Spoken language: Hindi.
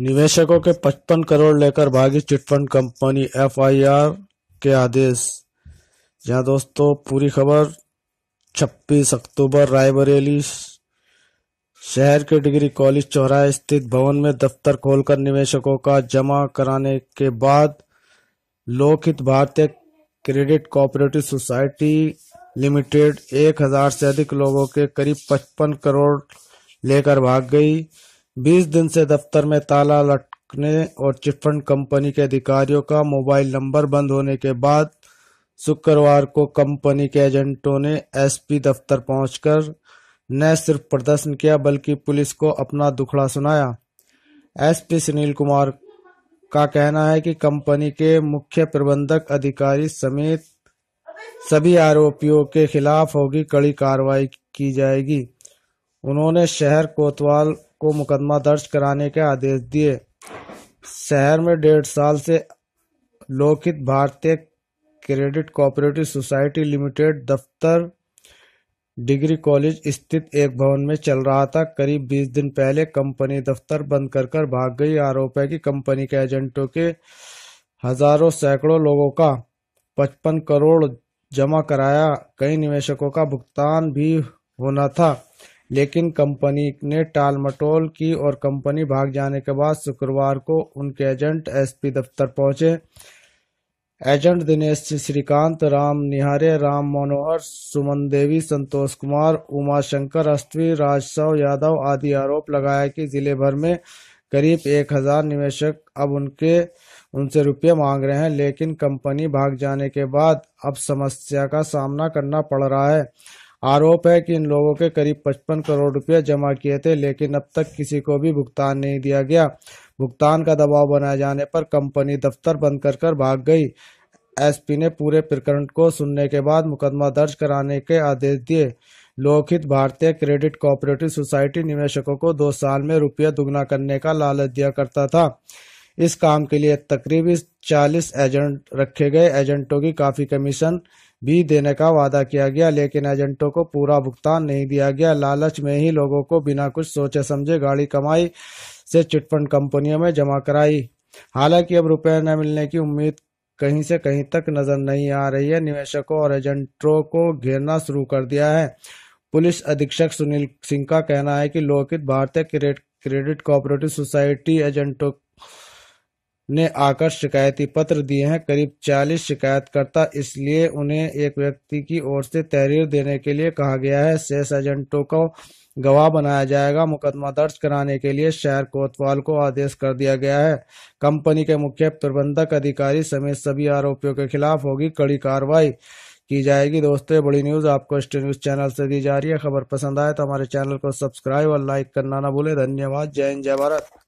निवेशकों के 55 करोड़ लेकर भागी चिटफंड कंपनी एफआईआर के आदेश यहाँ दोस्तों पूरी खबर 26 अक्टूबर रायबरेली शहर के डिग्री कॉलेज चौराहे स्थित भवन में दफ्तर खोलकर निवेशकों का जमा कराने के बाद लोकहित भारतीय क्रेडिट कोऑपरेटिव सोसाइटी लिमिटेड एक हजार से अधिक लोगों के करीब 55 करोड़ लेकर भाग गई बीस दिन से दफ्तर में ताला लटकने और चिटफंड कंपनी के अधिकारियों का मोबाइल नंबर बंद होने के बाद शुक्रवार को कंपनी के एजेंटों ने एसपी दफ्तर पहुंचकर न सिर्फ प्रदर्शन किया बल्कि पुलिस को अपना दुखड़ा सुनाया एसपी सुनील कुमार का कहना है कि कंपनी के मुख्य प्रबंधक अधिकारी समेत सभी आरोपियों के खिलाफ होगी कड़ी कार्रवाई की जाएगी उन्होंने शहर कोतवाल को मुकदमा दर्ज कराने के आदेश दिए शहर में डेढ़ साल से लोकित Bharatiya credit cooperative society limited दफ्तर डिग्री कॉलेज स्थित एक भवन में चल रहा था करीब 20 दिन पहले कंपनी दफ्तर बंद कर कर भाग गई आरोप है कि कंपनी के एजेंटों के हजारों सैकड़ों लोगों का 55 करोड़ जमा कराया कई निवेशकों का भुगतान भी होना था लेकिन कंपनी ने टाल मटोल की और कंपनी भाग जाने के बाद शुक्रवार को उनके एजेंट एसपी दफ्तर पहुंचे एजेंट दिनेश श्रीकांत राम निहारे राम मनोहर सुमन देवी संतोष कुमार उमा शंकर अष्टवी राजशव यादव आदि आरोप लगाया कि जिले भर में करीब एक हजार निवेशक अब उनके उनसे रुपये मांग रहे हैं लेकिन कंपनी भाग जाने के बाद अब समस्या का सामना करना पड़ रहा है आरोप है कि इन लोगों के करीब 55 करोड़ रुपए जमा किए थे लेकिन अब तक किसी को भी भुगतान नहीं दिया गया भुगतान का दबाव बनाए जाने पर कंपनी दफ्तर बंद कर कर भाग गई एसपी ने पूरे प्रकरण को सुनने के बाद मुकदमा दर्ज कराने के आदेश दिए लोकहित भारतीय क्रेडिट कोऑपरेटिव सोसाइटी निवेशकों को दो साल में रुपया दुगना करने का लालच दिया करता था इस काम के लिए तकरीबन 40 एजेंट रखे गए एजेंटों की काफ़ी कमीशन भी देने का वादा किया गया लेकिन एजेंटों को पूरा भुगतान नहीं दिया गया लालच में ही लोगों को बिना कुछ सोचे समझे गाड़ी कमाई से चिटफंड कंपनियों में जमा कराई हालांकि अब रुपये न मिलने की उम्मीद कहीं से कहीं तक नजर नहीं आ रही है निवेशकों और एजेंटों को घेरना शुरू कर दिया है पुलिस अधीक्षक सुनील सिंह का कहना है कि लोकित भारतीय क्रेडिट कोऑपरेटिव सोसाइटी एजेंटों ने आकर शिकायती पत्र दिए हैं करीब चालीस शिकायतकर्ता इसलिए उन्हें एक व्यक्ति की ओर से तहरीर देने के लिए कहा गया है शेष एजेंटों को गवाह बनाया जाएगा मुकदमा दर्ज कराने के लिए शहर कोतवाल को आदेश कर दिया गया है कंपनी के मुख्य प्रबंधक अधिकारी समेत सभी आरोपियों के खिलाफ होगी कड़ी कार्रवाई की जाएगी दोस्तों बड़ी न्यूज आपको स्टे न्यूज चैनल से दी जा रही है खबर पसंद आए तो हमारे चैनल को सब्सक्राइब और लाइक करना ना भूले धन्यवाद जय हिंद जय भारत